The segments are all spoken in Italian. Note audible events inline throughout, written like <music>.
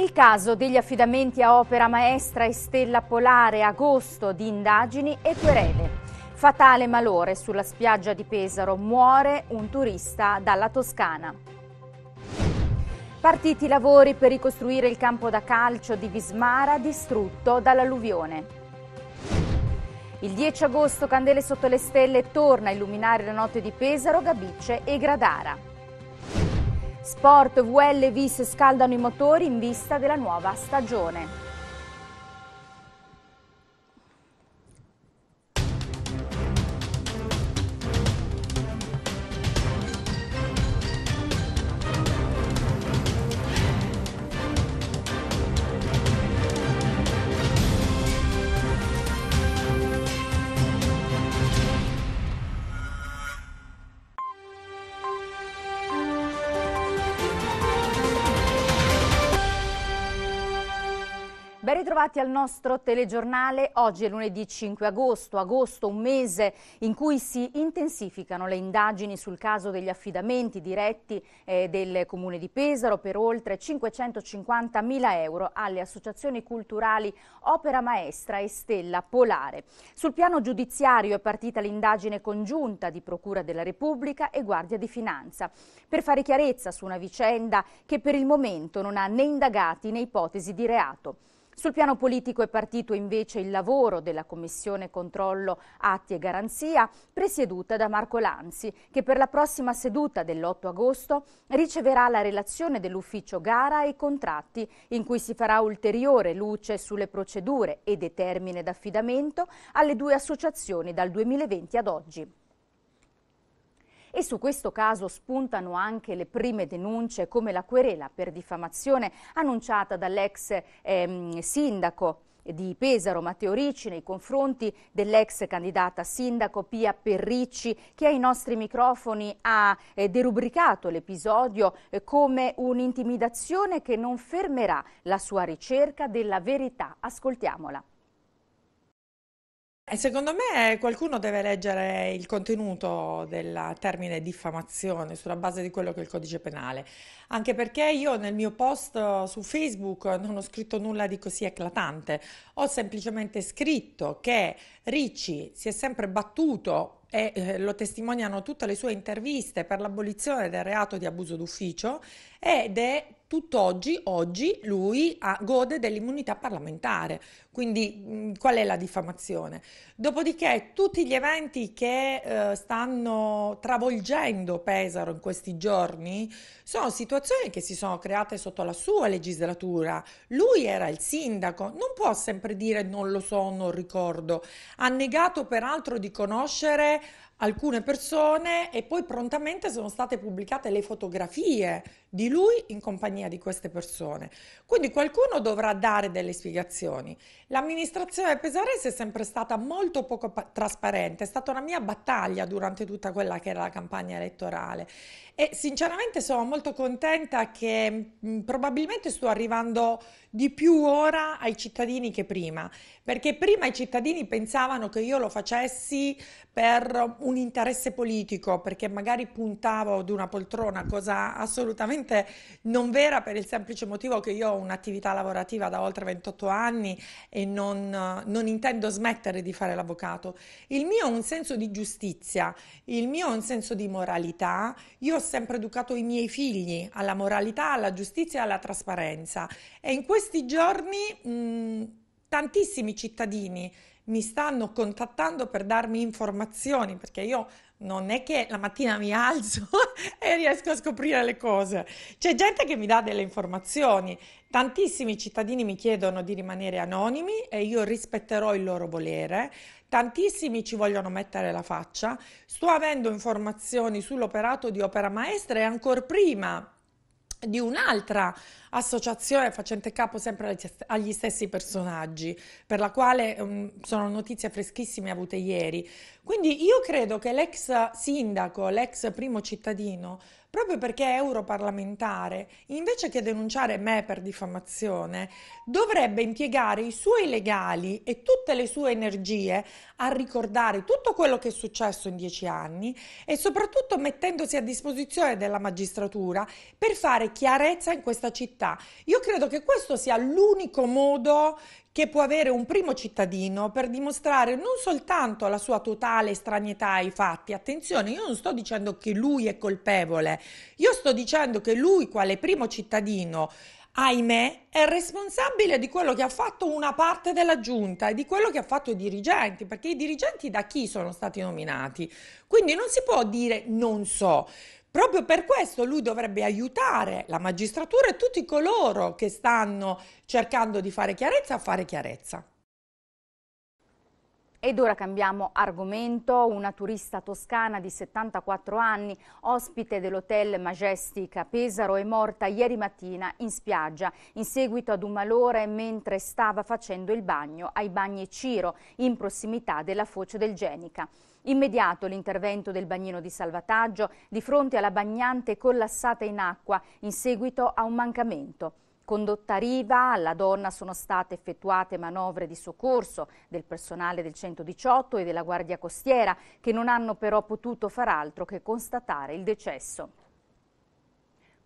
Il caso degli affidamenti a Opera Maestra e Stella Polare, agosto di indagini e querele. Fatale malore sulla spiaggia di Pesaro, muore un turista dalla Toscana. Partiti i lavori per ricostruire il campo da calcio di Vismara distrutto dall'alluvione. Il 10 agosto Candele sotto le stelle torna a illuminare la notte di Pesaro, Gabicce e Gradara. Sport, VL, VIS scaldano i motori in vista della nuova stagione. Bentrovati al nostro telegiornale. Oggi è lunedì 5 agosto, agosto un mese in cui si intensificano le indagini sul caso degli affidamenti diretti eh, del Comune di Pesaro per oltre 550 mila euro alle associazioni culturali Opera Maestra e Stella Polare. Sul piano giudiziario è partita l'indagine congiunta di Procura della Repubblica e Guardia di Finanza per fare chiarezza su una vicenda che per il momento non ha né indagati né ipotesi di reato. Sul piano politico è partito invece il lavoro della Commissione Controllo Atti e Garanzia, presieduta da Marco Lanzi, che per la prossima seduta dell'8 agosto riceverà la relazione dell'ufficio gara e contratti, in cui si farà ulteriore luce sulle procedure e dei d'affidamento alle due associazioni dal 2020 ad oggi. E su questo caso spuntano anche le prime denunce come la querela per diffamazione annunciata dall'ex ehm, sindaco di Pesaro Matteo Ricci nei confronti dell'ex candidata sindaco Pia Perricci che ai nostri microfoni ha eh, derubricato l'episodio eh, come un'intimidazione che non fermerà la sua ricerca della verità. Ascoltiamola. E secondo me qualcuno deve leggere il contenuto del termine diffamazione sulla base di quello che è il codice penale, anche perché io nel mio post su Facebook non ho scritto nulla di così eclatante, ho semplicemente scritto che Ricci si è sempre battuto e eh, lo testimoniano tutte le sue interviste per l'abolizione del reato di abuso d'ufficio ed è tutt'oggi, oggi lui ha, gode dell'immunità parlamentare, quindi mh, qual è la diffamazione? Dopodiché tutti gli eventi che eh, stanno travolgendo Pesaro in questi giorni sono situazioni che si sono create sotto la sua legislatura, lui era il sindaco, non può sempre dire non lo so, non ricordo, ha negato peraltro di conoscere alcune persone e poi prontamente sono state pubblicate le fotografie di lui in compagnia di queste persone. Quindi qualcuno dovrà dare delle spiegazioni. L'amministrazione pesarese è sempre stata molto poco pa- trasparente, è stata una mia battaglia durante tutta quella che era la campagna elettorale e sinceramente sono molto contenta che mh, probabilmente sto arrivando di più ora ai cittadini che prima, perché prima i cittadini pensavano che io lo facessi per un interesse politico, perché magari puntavo ad una poltrona, cosa assolutamente assolutamente non vera per il semplice motivo che io ho un'attività lavorativa da oltre 28 anni e non, non intendo smettere di fare l'avvocato. Il mio è un senso di giustizia, il mio è un senso di moralità. Io ho sempre educato i miei figli alla moralità, alla giustizia e alla trasparenza e in questi giorni mh, tantissimi cittadini mi stanno contattando per darmi informazioni, perché io non è che la mattina mi alzo <laughs> e riesco a scoprire le cose. C'è gente che mi dà delle informazioni. Tantissimi cittadini mi chiedono di rimanere anonimi e io rispetterò il loro volere. Tantissimi ci vogliono mettere la faccia. Sto avendo informazioni sull'operato di opera maestra e ancora prima di un'altra associazione facente capo sempre agli stessi personaggi, per la quale um, sono notizie freschissime avute ieri. Quindi io credo che l'ex sindaco, l'ex primo cittadino, proprio perché è europarlamentare, invece che denunciare me per diffamazione, dovrebbe impiegare i suoi legali e tutte le sue energie a ricordare tutto quello che è successo in dieci anni e soprattutto mettendosi a disposizione della magistratura per fare chiarezza in questa città. Io credo che questo sia l'unico modo che può avere un primo cittadino per dimostrare non soltanto la sua totale stranietà ai fatti. Attenzione, io non sto dicendo che lui è colpevole, io sto dicendo che lui, quale primo cittadino, ahimè, è responsabile di quello che ha fatto una parte della giunta e di quello che ha fatto i dirigenti, perché i dirigenti da chi sono stati nominati? Quindi non si può dire non so. Proprio per questo lui dovrebbe aiutare la magistratura e tutti coloro che stanno cercando di fare chiarezza a fare chiarezza. Ed ora cambiamo argomento, una turista toscana di 74 anni, ospite dell'hotel Majestic a Pesaro, è morta ieri mattina in spiaggia in seguito ad un malore mentre stava facendo il bagno ai bagni Ciro in prossimità della foce del Genica. Immediato l'intervento del bagnino di salvataggio di fronte alla bagnante collassata in acqua in seguito a un mancamento. Condotta a riva, alla donna sono state effettuate manovre di soccorso del personale del 118 e della Guardia Costiera che non hanno però potuto far altro che constatare il decesso.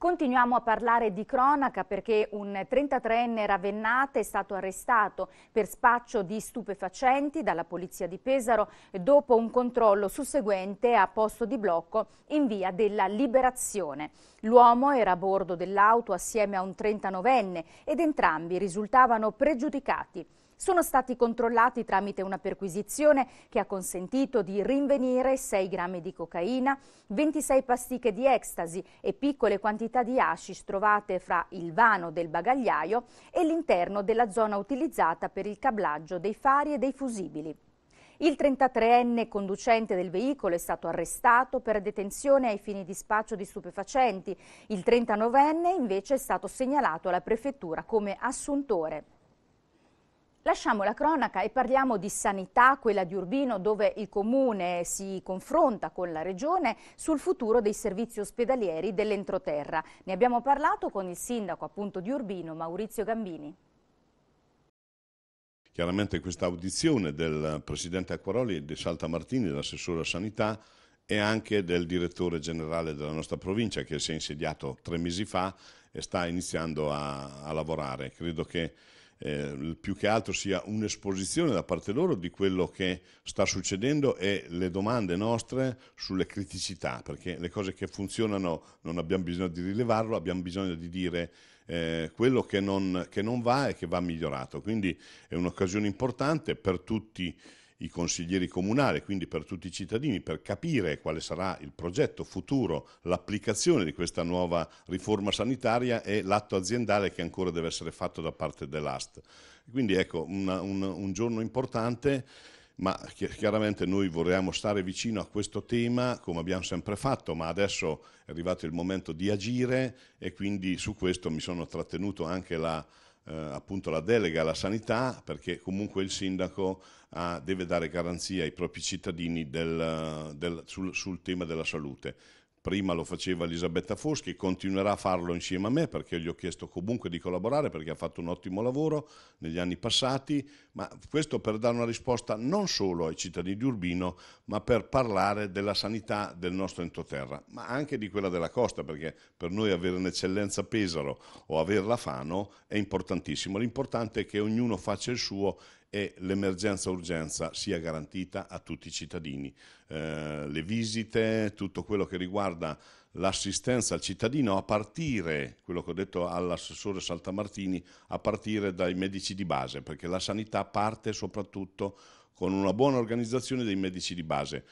Continuiamo a parlare di cronaca perché un 33enne ravennate è stato arrestato per spaccio di stupefacenti dalla polizia di Pesaro dopo un controllo susseguente a posto di blocco in via della Liberazione. L'uomo era a bordo dell'auto assieme a un 39enne ed entrambi risultavano pregiudicati sono stati controllati tramite una perquisizione che ha consentito di rinvenire 6 grammi di cocaina, 26 pasticche di ecstasy e piccole quantità di hashish trovate fra il vano del bagagliaio e l'interno della zona utilizzata per il cablaggio dei fari e dei fusibili. Il 33enne conducente del veicolo è stato arrestato per detenzione ai fini di spaccio di stupefacenti. Il 39enne invece è stato segnalato alla prefettura come assuntore. Lasciamo la cronaca e parliamo di sanità, quella di Urbino, dove il comune si confronta con la regione sul futuro dei servizi ospedalieri dell'entroterra. Ne abbiamo parlato con il sindaco appunto di Urbino, Maurizio Gambini. Chiaramente questa audizione del presidente Acquaroli di Salta Martini, dell'assessore alla sanità, e anche del direttore generale della nostra provincia che si è insediato tre mesi fa e sta iniziando a, a lavorare. Credo che eh, più che altro sia un'esposizione da parte loro di quello che sta succedendo e le domande nostre sulle criticità, perché le cose che funzionano non abbiamo bisogno di rilevarlo, abbiamo bisogno di dire eh, quello che non, che non va e che va migliorato. Quindi è un'occasione importante per tutti i consiglieri comunali, quindi per tutti i cittadini, per capire quale sarà il progetto futuro, l'applicazione di questa nuova riforma sanitaria e l'atto aziendale che ancora deve essere fatto da parte dell'AST. Quindi ecco, una, un, un giorno importante ma chiaramente noi vorremmo stare vicino a questo tema come abbiamo sempre fatto, ma adesso è arrivato il momento di agire e quindi su questo mi sono trattenuto anche la, eh, appunto la delega alla sanità perché comunque il sindaco ha, ah, deve dare garanzia ai propri cittadini del, del, sul, sul tema della salute prima lo faceva Elisabetta Foschi, continuerà a farlo insieme a me perché gli ho chiesto comunque di collaborare perché ha fatto un ottimo lavoro negli anni passati, ma questo per dare una risposta non solo ai cittadini di Urbino, ma per parlare della sanità del nostro entroterra, ma anche di quella della costa, perché per noi avere un'eccellenza Pesaro o averla Fano è importantissimo. L'importante è che ognuno faccia il suo e l'emergenza urgenza sia garantita a tutti i cittadini. Eh, le visite, tutto quello che riguarda l'assistenza al cittadino a partire, quello che ho detto all'assessore Saltamartini, a partire dai medici di base, perché la sanità parte soprattutto con una buona organizzazione dei medici di base.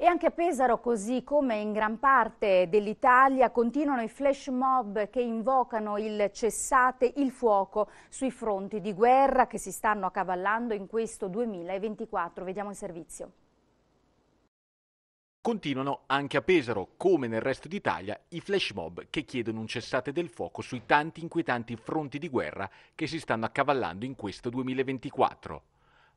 E anche a Pesaro, così come in gran parte dell'Italia, continuano i flash mob che invocano il cessate il fuoco sui fronti di guerra che si stanno accavallando in questo 2024. Vediamo il servizio. Continuano anche a Pesaro, come nel resto d'Italia, i flash mob che chiedono un cessate del fuoco sui tanti inquietanti fronti di guerra che si stanno accavallando in questo 2024.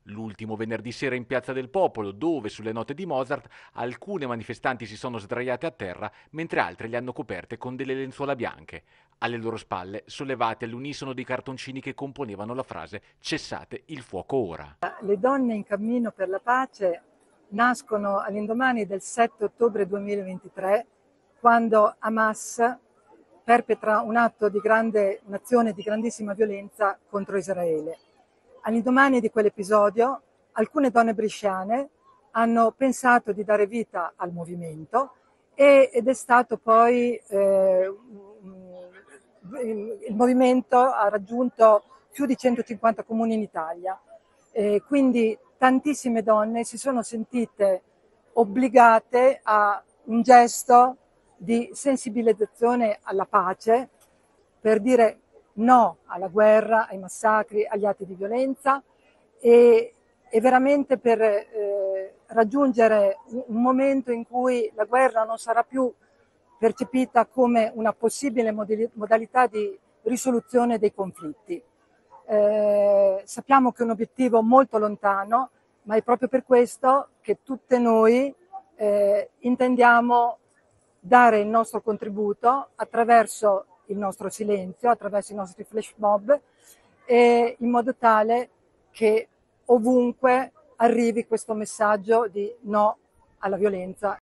L'ultimo venerdì sera in Piazza del Popolo, dove sulle note di Mozart alcune manifestanti si sono sdraiate a terra, mentre altre le hanno coperte con delle lenzuola bianche. Alle loro spalle, sollevate all'unisono dei cartoncini che componevano la frase Cessate il fuoco ora. Le donne in cammino per la pace nascono all'indomani del 7 ottobre 2023, quando Hamas perpetra un atto di grande, un'azione di grandissima violenza contro Israele. All'indomani di quell'episodio, alcune donne bresciane hanno pensato di dare vita al movimento ed è stato poi eh, il movimento ha raggiunto più di 150 comuni in Italia. Eh, quindi tantissime donne si sono sentite obbligate a un gesto di sensibilizzazione alla pace per dire no alla guerra, ai massacri, agli atti di violenza e, e veramente per eh, raggiungere un momento in cui la guerra non sarà più percepita come una possibile modalità di risoluzione dei conflitti. Eh, sappiamo che è un obiettivo molto lontano, ma è proprio per questo che tutte noi eh, intendiamo dare il nostro contributo attraverso il nostro silenzio attraverso i nostri flash mob e in modo tale che ovunque arrivi questo messaggio di no alla violenza.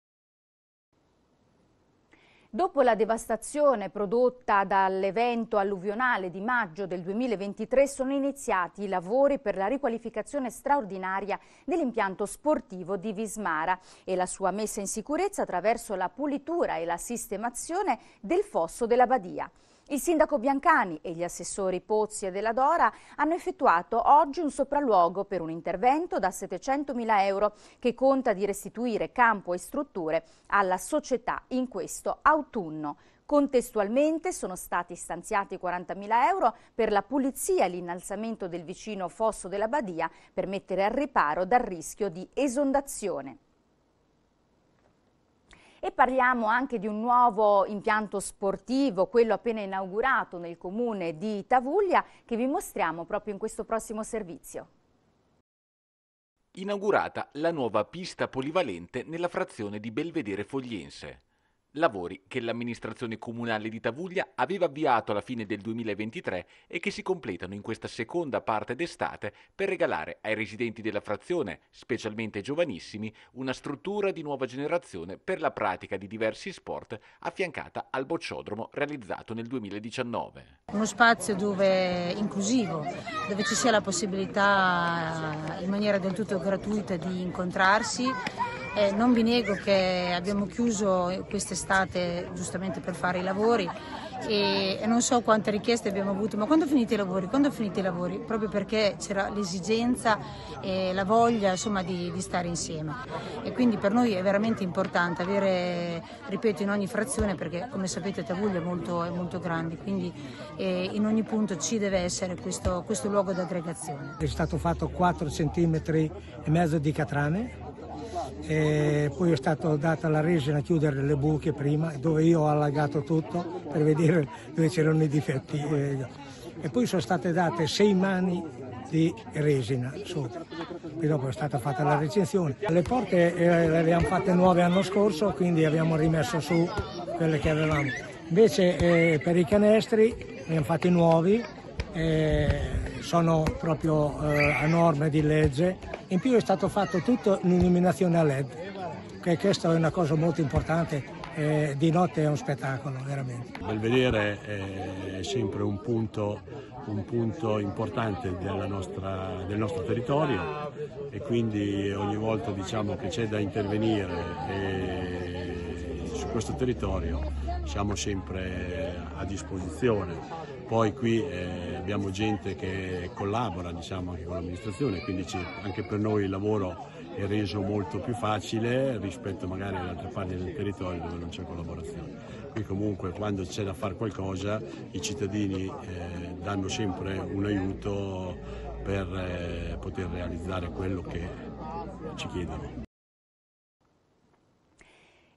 Dopo la devastazione prodotta dall'evento alluvionale di maggio del 2023 sono iniziati i lavori per la riqualificazione straordinaria dell'impianto sportivo di Vismara e la sua messa in sicurezza attraverso la pulitura e la sistemazione del fosso della Badia. Il sindaco Biancani e gli assessori Pozzi e Della Dora hanno effettuato oggi un sopralluogo per un intervento da 700.000 euro che conta di restituire campo e strutture alla società in questo autunno. Contestualmente sono stati stanziati 40.000 euro per la pulizia e l'innalzamento del vicino fosso della Badia per mettere al riparo dal rischio di esondazione. E parliamo anche di un nuovo impianto sportivo, quello appena inaugurato nel comune di Tavuglia, che vi mostriamo proprio in questo prossimo servizio inaugurata la nuova pista polivalente nella frazione di Belvedere Fogliense lavori che l'amministrazione comunale di Tavuglia aveva avviato alla fine del 2023 e che si completano in questa seconda parte d'estate per regalare ai residenti della frazione, specialmente giovanissimi, una struttura di nuova generazione per la pratica di diversi sport affiancata al bocciodromo realizzato nel 2019. Uno spazio dove inclusivo, dove ci sia la possibilità eh, in maniera del tutto gratuita di incontrarsi eh, non vi nego che abbiamo chiuso quest'estate giustamente per fare i lavori e, non so quante richieste abbiamo avuto, ma quando finite i lavori? Quando finite i lavori? Proprio perché c'era l'esigenza e la voglia insomma, di, di, stare insieme e quindi per noi è veramente importante avere, ripeto, in ogni frazione perché come sapete Tavuglia è molto, è molto grande, quindi eh, in ogni punto ci deve essere questo, questo luogo d'aggregazione. È stato fatto 4 cm e mezzo di catrame e poi è stata data la resina a chiudere le buche prima dove io ho allagato tutto per vedere dove c'erano i difetti e poi sono state date sei mani di resina sopra poi dopo è stata fatta la recinzione le porte eh, le abbiamo fatte nuove l'anno scorso quindi abbiamo rimesso su quelle che avevamo invece eh, per i canestri ne abbiamo fatti nuovi eh, sono proprio eh, a norme di legge in più è stato fatto tutto in illuminazione a LED, che questa è una cosa molto importante. Eh, di notte è un spettacolo, veramente. Belvedere è sempre un punto, un punto importante nostra, del nostro territorio e quindi ogni volta diciamo, che c'è da intervenire e, su questo territorio siamo sempre a disposizione poi qui eh, abbiamo gente che collabora diciamo, anche con l'amministrazione, quindi anche per noi il lavoro è reso molto più facile rispetto magari ad altre parti del territorio dove non c'è collaborazione. Qui comunque quando c'è da fare qualcosa i cittadini eh, danno sempre un aiuto per eh, poter realizzare quello che ci chiedono.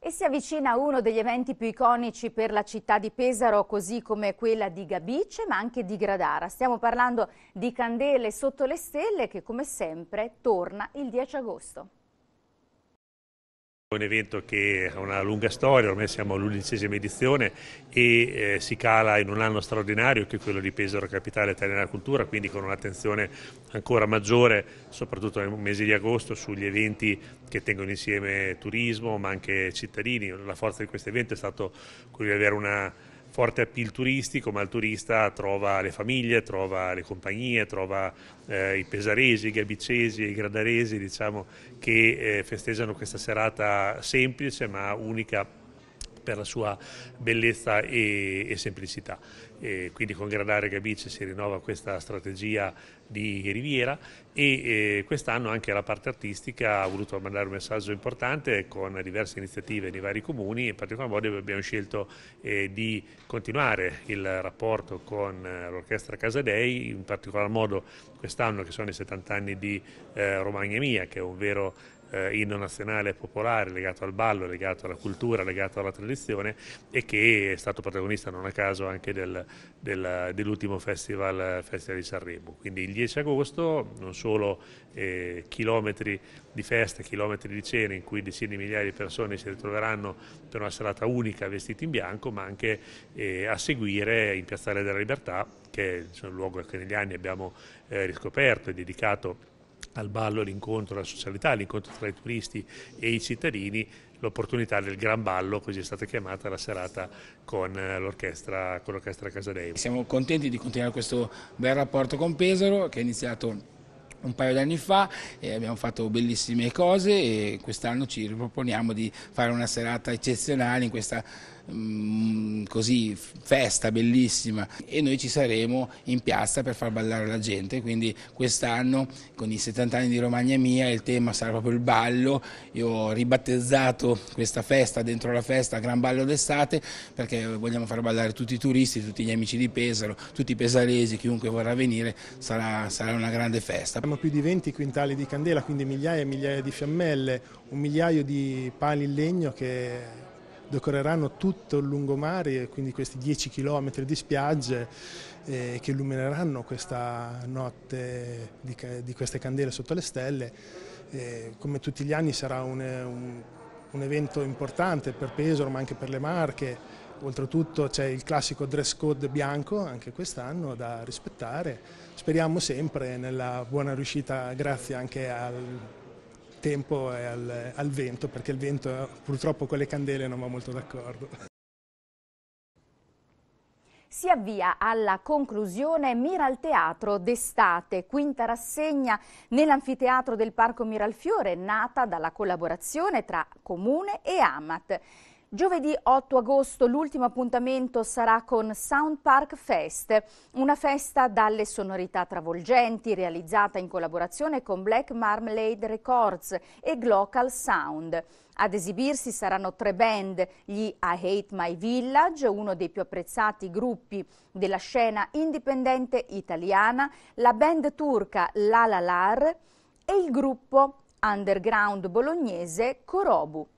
E si avvicina uno degli eventi più iconici per la città di Pesaro, così come quella di Gabice, ma anche di Gradara. Stiamo parlando di Candele sotto le stelle che, come sempre, torna il 10 agosto. È un evento che ha una lunga storia, ormai siamo all'undicesima edizione e eh, si cala in un anno straordinario che è quello di Pesaro Capitale Italiana Cultura, quindi con un'attenzione ancora maggiore, soprattutto nel mese di agosto, sugli eventi che tengono insieme turismo ma anche cittadini. La forza di questo evento è stato quello di avere una forte appeal turistico, ma il turista trova le famiglie, trova le compagnie, trova eh, i pesaresi, i gabicesi, i gradaresi, diciamo, che eh, festeggiano questa serata semplice ma unica per la sua bellezza e, e semplicità. E quindi con Granare Gabice si rinnova questa strategia di Riviera e eh, quest'anno anche la parte artistica ha voluto mandare un messaggio importante con diverse iniziative nei vari comuni, in particolar modo abbiamo scelto eh, di continuare il rapporto con eh, l'Orchestra Casadei, in particolar modo quest'anno che sono i 70 anni di eh, Romagna Mia, che è un vero eh, inno nazionale popolare legato al ballo, legato alla cultura, legato alla tradizione e che è stato protagonista non a caso anche del, del, dell'ultimo festival, festival, di Sanremo. Quindi il 10 agosto non solo eh, chilometri di feste, chilometri di cene in cui decine di migliaia di persone si ritroveranno per una serata unica vestiti in bianco, ma anche eh, a seguire in Piazzale della Libertà, che è un luogo che negli anni abbiamo eh, riscoperto e dedicato al ballo all'incontro, alla socialità, all'incontro tra i turisti e i cittadini, l'opportunità del gran ballo, così è stata chiamata la serata con eh, l'orchestra, con l'orchestra Casadei. Siamo contenti di continuare questo bel rapporto con Pesaro che è iniziato un paio d'anni fa e abbiamo fatto bellissime cose e quest'anno ci riproponiamo di fare una serata eccezionale in questa Mm, così festa bellissima e noi ci saremo in piazza per far ballare la gente, quindi quest'anno con i 70 anni di Romagna Mia il tema sarà proprio il ballo, io ho ribattezzato questa festa dentro la festa Gran Ballo d'estate perché vogliamo far ballare tutti i turisti, tutti gli amici di Pesaro, tutti i pesaresi, chiunque vorrà venire sarà, sarà una grande festa. Abbiamo più di 20 quintali di candela, quindi migliaia e migliaia di fiammelle, un migliaio di pali in legno che decorreranno tutto il lungomare, quindi questi 10 km di spiagge eh, che illumineranno questa notte di, di, queste candele sotto le stelle. Eh, come tutti gli anni sarà un, un, un evento importante per Pesaro ma anche per le Marche. Oltretutto c'è il classico dress code bianco anche quest'anno da rispettare. Speriamo sempre nella buona riuscita grazie anche al tempo e al, al vento, perché il vento purtroppo con le candele non va molto d'accordo. Si avvia alla conclusione Miral Teatro d'estate, quinta rassegna nell'anfiteatro del Parco Miralfiore, nata dalla collaborazione tra Comune e Amat. Giovedì 8 agosto l'ultimo appuntamento sarà con Sound Park Fest, una festa dalle sonorità travolgenti realizzata in collaborazione con Black Marmalade Records e Glocal Sound. Ad esibirsi saranno tre band, gli I Hate My Village, uno dei più apprezzati gruppi della scena indipendente italiana, la band turca La La Lar e il gruppo underground bolognese Corobu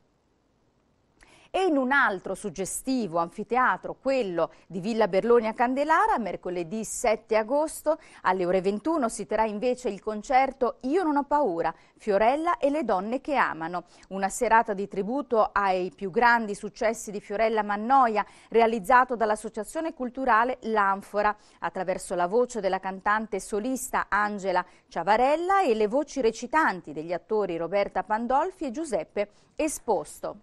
e in un altro suggestivo anfiteatro, quello di Villa Berloni a Candelara, mercoledì 7 agosto alle ore 21 si terrà invece il concerto Io non ho paura, Fiorella e le donne che amano, una serata di tributo ai più grandi successi di Fiorella Mannoia realizzato dall'associazione culturale L'Anfora attraverso la voce della cantante solista Angela Ciavarella e le voci recitanti degli attori Roberta Pandolfi e Giuseppe Esposto.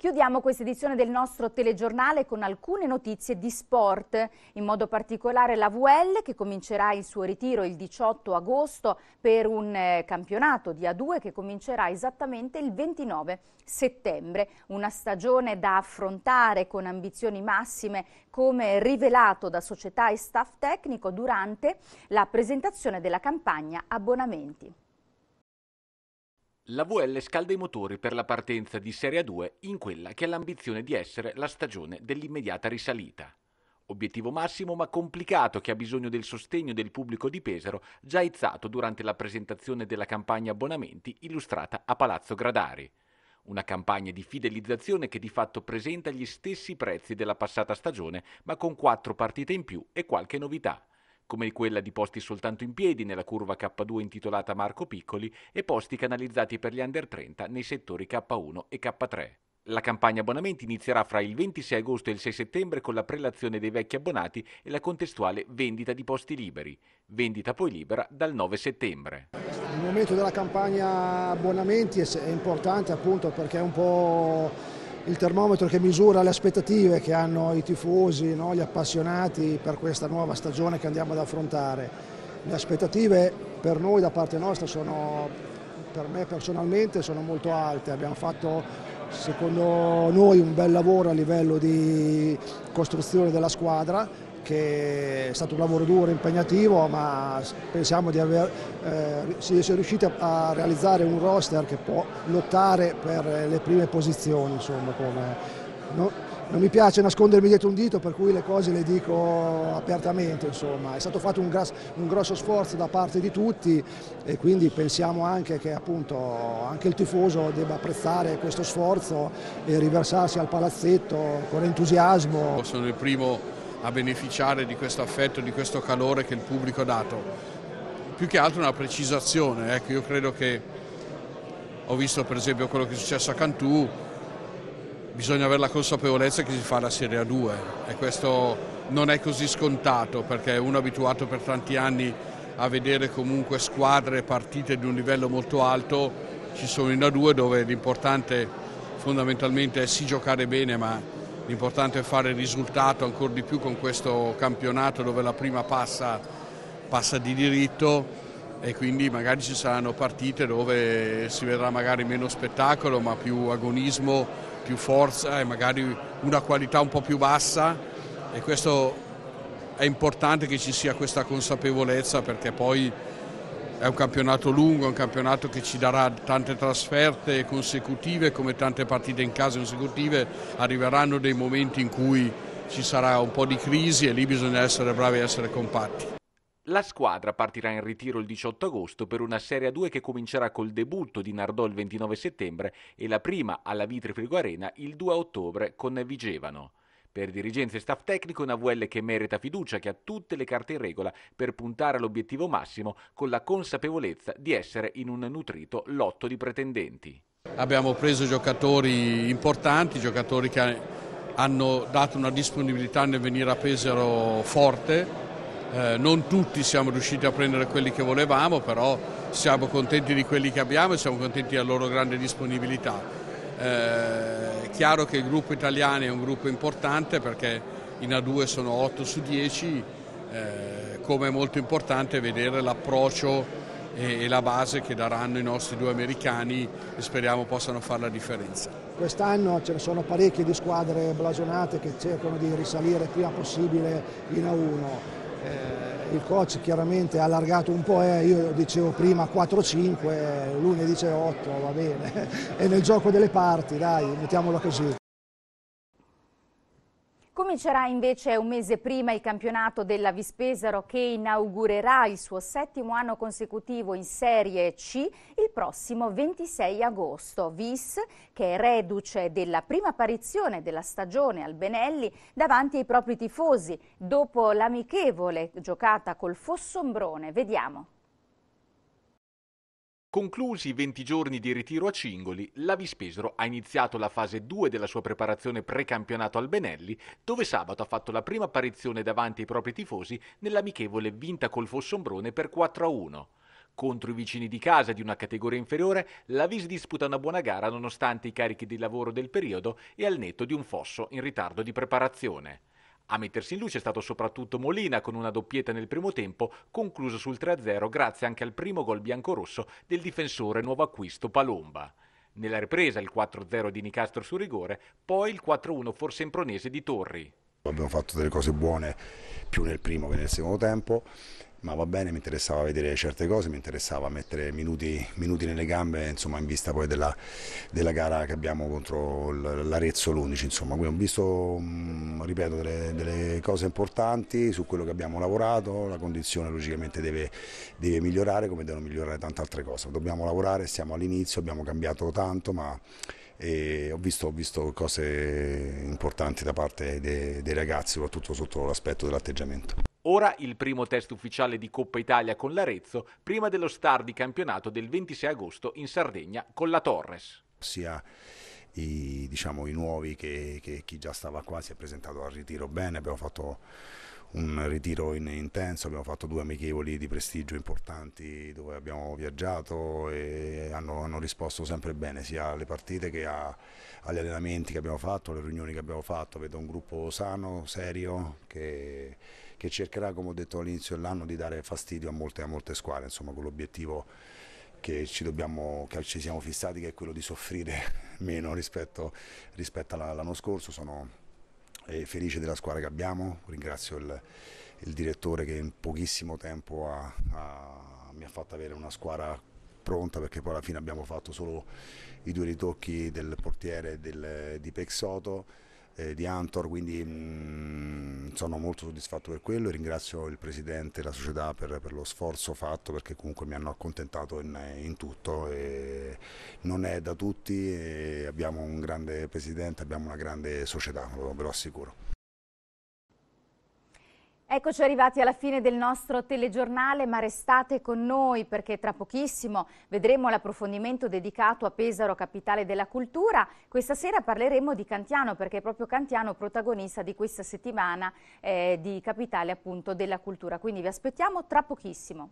Chiudiamo questa edizione del nostro telegiornale con alcune notizie di sport, in modo particolare la VL che comincerà il suo ritiro il 18 agosto per un eh, campionato di A2 che comincerà esattamente il 29 settembre, una stagione da affrontare con ambizioni massime come rivelato da società e staff tecnico durante la presentazione della campagna abbonamenti. La VL scalda i motori per la partenza di Serie 2 in quella che ha l'ambizione di essere la stagione dell'immediata risalita. Obiettivo massimo ma complicato che ha bisogno del sostegno del pubblico di Pesaro, già izzato durante la presentazione della campagna abbonamenti illustrata a Palazzo Gradari. Una campagna di fidelizzazione che di fatto presenta gli stessi prezzi della passata stagione, ma con quattro partite in più e qualche novità come quella di posti soltanto in piedi nella curva K2 intitolata Marco Piccoli e posti canalizzati per gli under 30 nei settori K1 e K3. La campagna abbonamenti inizierà fra il 26 agosto e il 6 settembre con la prelazione dei vecchi abbonati e la contestuale vendita di posti liberi, vendita poi libera dal 9 settembre. Il momento della campagna abbonamenti è importante appunto perché è un po' il termometro che misura le aspettative che hanno i tifosi, no? gli appassionati per questa nuova stagione che andiamo ad affrontare. Le aspettative per noi da parte nostra sono, per me personalmente, sono molto alte. Abbiamo fatto secondo noi un bel lavoro a livello di costruzione della squadra che è stato un lavoro duro, e impegnativo, ma pensiamo di aver, eh, si è riusciti a, a, realizzare un roster che può lottare per le prime posizioni. Insomma, come, no? non mi piace nascondermi dietro un dito, per cui le cose le dico apertamente. Insomma. È stato fatto un, gros, un, grosso sforzo da parte di tutti e quindi pensiamo anche che appunto, anche il tifoso debba apprezzare questo sforzo e riversarsi al palazzetto con entusiasmo. Sono il primo a beneficiare di questo affetto, di questo calore che il pubblico ha dato. Più che altro una precisazione, ecco, io credo che ho visto per esempio quello che è successo a Cantù, bisogna avere la consapevolezza che si fa la Serie A2 e questo non è così scontato perché uno abituato per tanti anni a vedere comunque squadre partite di un livello molto alto, ci sono in A2 dove l'importante fondamentalmente è sì giocare bene ma l'importante è fare il risultato ancora di più con questo campionato dove la prima passa, passa di diritto e quindi magari ci saranno partite dove si vedrà magari meno spettacolo ma più agonismo, più forza e magari una qualità un po' più bassa e questo è importante che ci sia questa consapevolezza perché poi è un campionato lungo, è un campionato che ci darà tante trasferte consecutive come tante partite in casa consecutive, arriveranno dei momenti in cui ci sarà un po' di crisi e lì bisogna essere bravi e essere compatti. La squadra partirà in ritiro il 18 agosto per una Serie 2 che comincerà col debutto di Nardò il 29 settembre e la prima alla Vitri Frigo Arena il 2 ottobre con Vigevano. Per dirigenza e staff tecnico una VL che merita fiducia, che ha tutte le carte in regola per puntare all'obiettivo massimo con la consapevolezza di essere in un nutrito lotto di pretendenti. Abbiamo preso giocatori importanti, giocatori che hanno dato una disponibilità nel venire a Pesaro forte, eh, non tutti siamo riusciti a prendere quelli che volevamo, però siamo contenti di quelli che abbiamo e siamo contenti della loro grande disponibilità. Eh, è chiaro che il gruppo italiano è un gruppo importante perché in A2 sono 8 su 10, eh, come è molto importante vedere l'approccio e, la base che daranno i nostri due americani e speriamo possano fare la differenza. Quest'anno ce ne sono parecchie di squadre blasonate che cercano di risalire il prima possibile in A1 eh, il coach chiaramente ha allargato un po', eh, io dicevo prima 4-5, lui ne dice 8, va bene, è <laughs> nel gioco delle parti, dai, mettiamola così. Comincerà invece un mese prima il campionato della Vispesaro che inaugurerà il suo settimo anno consecutivo in Serie C il prossimo 26 agosto. Vis, che è reduce della prima apparizione della stagione al Benelli davanti ai propri tifosi dopo l'amichevole giocata col Fossombrone. Vediamo. Conclusi i 20 giorni di ritiro a Cingoli, l'Avispesero ha iniziato la fase 2 della sua preparazione precampionato al Benelli, dove sabato ha fatto la prima apparizione davanti ai propri tifosi nell'amichevole vinta col Fossombrone per 4-1. Contro i vicini di casa di una categoria inferiore, l'Avis disputa una buona gara nonostante i carichi di lavoro del periodo e al netto di un fosso in ritardo di preparazione. A mettersi in luce è stato soprattutto Molina con una doppietta nel primo tempo, concluso sul 3-0 grazie anche al primo gol biancorosso del difensore nuovo acquisto Palomba. Nella ripresa il 4-0 di Nicastro su rigore, poi il 4-1 forse impronese di Torri. Abbiamo fatto delle cose buone più nel primo che nel secondo tempo ma va bene, mi interessava vedere certe cose, mi interessava mettere minuti, minuti nelle gambe, insomma, in vista poi della, della gara che abbiamo contro l'Arezzo l'11, insomma, quindi ho visto, mm, ripeto, delle, delle, cose importanti su quello che abbiamo lavorato, la condizione logicamente deve, deve migliorare come devono migliorare tante altre cose, dobbiamo lavorare, siamo all'inizio, abbiamo cambiato tanto, ma ho visto, ho, visto, cose importanti da parte dei, dei ragazzi, soprattutto sotto l'aspetto dell'atteggiamento. Ora il primo test ufficiale di Coppa Italia con l'Arezzo, prima dello star di campionato del 26 agosto in Sardegna con la Torres. Sia i, diciamo, i nuovi che, che, chi già stava qua si è presentato al ritiro bene, abbiamo fatto un ritiro in, intenso, abbiamo fatto due amichevoli di prestigio importanti dove abbiamo viaggiato e hanno, hanno risposto sempre bene sia alle partite che a, agli allenamenti che abbiamo fatto, alle riunioni che abbiamo fatto, vedo un gruppo sano, serio che che cercherà, come ho detto all'inizio dell'anno, di dare fastidio a molte, a molte squadre, insomma, con l'obiettivo che ci, dobbiamo, che ci, siamo fissati, che è quello di soffrire <laughs> meno rispetto, rispetto all'anno scorso. Sono eh, felice della squadra che abbiamo, ringrazio il, il direttore che in pochissimo tempo ha, ha, mi ha fatto avere una squadra pronta perché poi alla fine abbiamo fatto solo i due ritocchi del portiere del, di Pexoto eh, di Antor, quindi mh, mm, sono molto soddisfatto per quello, e ringrazio il Presidente e la società per, per lo sforzo fatto perché comunque mi hanno accontentato in, in tutto, non è da tutti, abbiamo un grande Presidente, abbiamo una grande società, ve lo assicuro. Eccoci arrivati alla fine del nostro telegiornale, ma restate con noi perché tra pochissimo vedremo l'approfondimento dedicato a Pesaro, capitale della cultura. Questa sera parleremo di Cantiano perché è proprio Cantiano protagonista di questa settimana eh, di capitale appunto della cultura. Quindi vi aspettiamo tra pochissimo.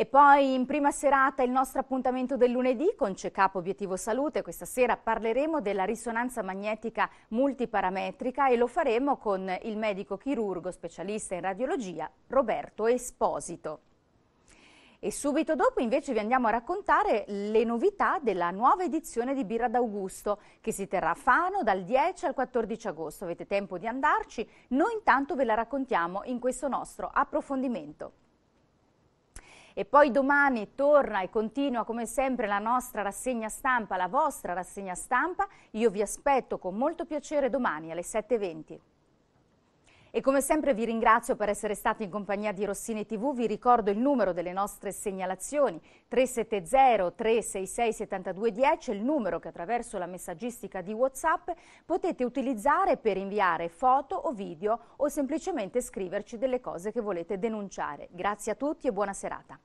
E poi in prima serata il nostro appuntamento del lunedì con CECAP Obiettivo Salute. Questa sera parleremo della risonanza magnetica multiparametrica e lo faremo con il medico chirurgo specialista in radiologia Roberto Esposito. E subito dopo invece vi andiamo a raccontare le novità della nuova edizione di Birra d'Augusto che si terrà a Fano dal 10 al 14 agosto. Avete tempo di andarci, noi intanto ve la raccontiamo in questo nostro approfondimento e poi domani torna e continua come sempre la nostra rassegna stampa, la vostra rassegna stampa. Io vi aspetto con molto piacere domani alle 7.20. E come sempre vi ringrazio per essere stati in compagnia di Rossini TV, vi ricordo il numero delle nostre segnalazioni 370-366-7210, il numero che attraverso la messaggistica di Whatsapp potete utilizzare per inviare foto o video o semplicemente scriverci delle cose che volete denunciare. Grazie a tutti e buona serata.